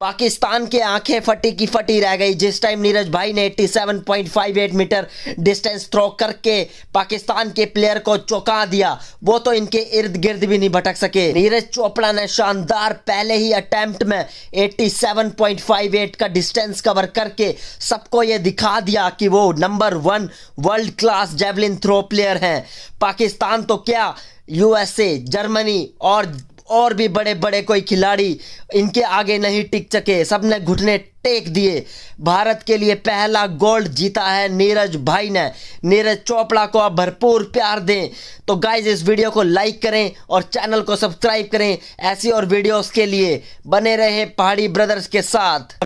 पाकिस्तान के आंखें फटी की फटी रह गई जिस टाइम नीरज भाई ने 87.58 मीटर डिस्टेंस थ्रो करके पाकिस्तान के प्लेयर को चौंका दिया वो तो इनके इर्द गिर्द भी नहीं भटक सके नीरज चोपड़ा ने शानदार पहले ही अटेम्प्ट में 87.58 का डिस्टेंस कवर करके सबको ये दिखा दिया कि वो number one world class javelin throw player हैं पाकिस्तान तो क्या यूएसए जर्मनी और और भी बड़े बड़े कोई खिलाड़ी इनके आगे नहीं टिक सके सबने घुटने टेक दिए भारत के लिए पहला गोल्ड जीता है नीरज भाई ने नीरज चोपड़ा को आप भरपूर प्यार दें तो गाइज इस वीडियो को लाइक करें और चैनल को सब्सक्राइब करें ऐसी और वीडियोस के लिए बने रहे पहाड़ी ब्रदर्स के साथ